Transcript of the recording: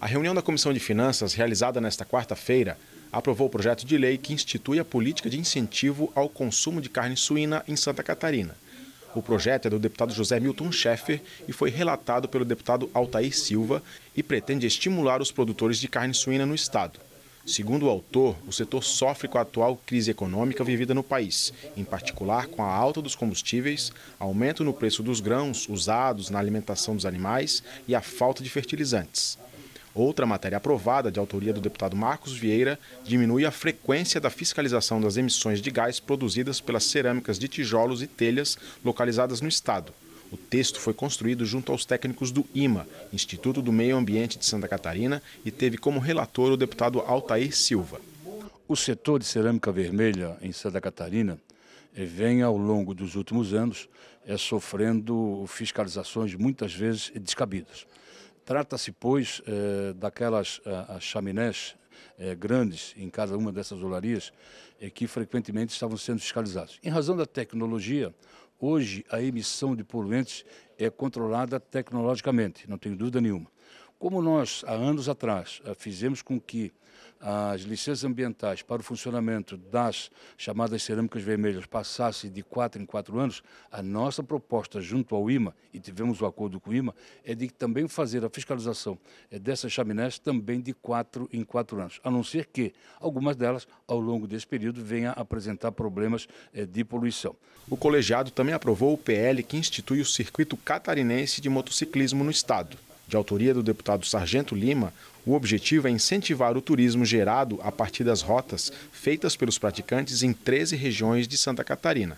A reunião da Comissão de Finanças, realizada nesta quarta-feira, aprovou o projeto de lei que institui a política de incentivo ao consumo de carne suína em Santa Catarina. O projeto é do deputado José Milton Schaeffer e foi relatado pelo deputado Altair Silva e pretende estimular os produtores de carne suína no estado. Segundo o autor, o setor sofre com a atual crise econômica vivida no país, em particular com a alta dos combustíveis, aumento no preço dos grãos usados na alimentação dos animais e a falta de fertilizantes. Outra matéria aprovada, de autoria do deputado Marcos Vieira, diminui a frequência da fiscalização das emissões de gás produzidas pelas cerâmicas de tijolos e telhas localizadas no estado. O texto foi construído junto aos técnicos do IMA, Instituto do Meio Ambiente de Santa Catarina, e teve como relator o deputado Altair Silva. O setor de cerâmica vermelha em Santa Catarina eh, vem, ao longo dos últimos anos, eh, sofrendo fiscalizações muitas vezes descabidas. Trata-se, pois, eh, daquelas eh, chaminés eh, grandes em cada uma dessas olarias que frequentemente estavam sendo fiscalizados. Em razão da tecnologia, hoje a emissão de poluentes é controlada tecnologicamente, não tenho dúvida nenhuma. Como nós, há anos atrás, eh, fizemos com que as licenças ambientais para o funcionamento das chamadas cerâmicas vermelhas passasse de quatro em quatro anos, a nossa proposta junto ao IMA, e tivemos o um acordo com o IMA, é de também fazer a fiscalização eh, dessas chaminés também de quatro em quatro anos, a não ser que algumas delas, ao longo desse período, venham a apresentar problemas eh, de poluição. O colegiado também aprovou o PL que institui o Circuito Catarinense de Motociclismo no Estado. De autoria do deputado Sargento Lima, o objetivo é incentivar o turismo gerado a partir das rotas feitas pelos praticantes em 13 regiões de Santa Catarina.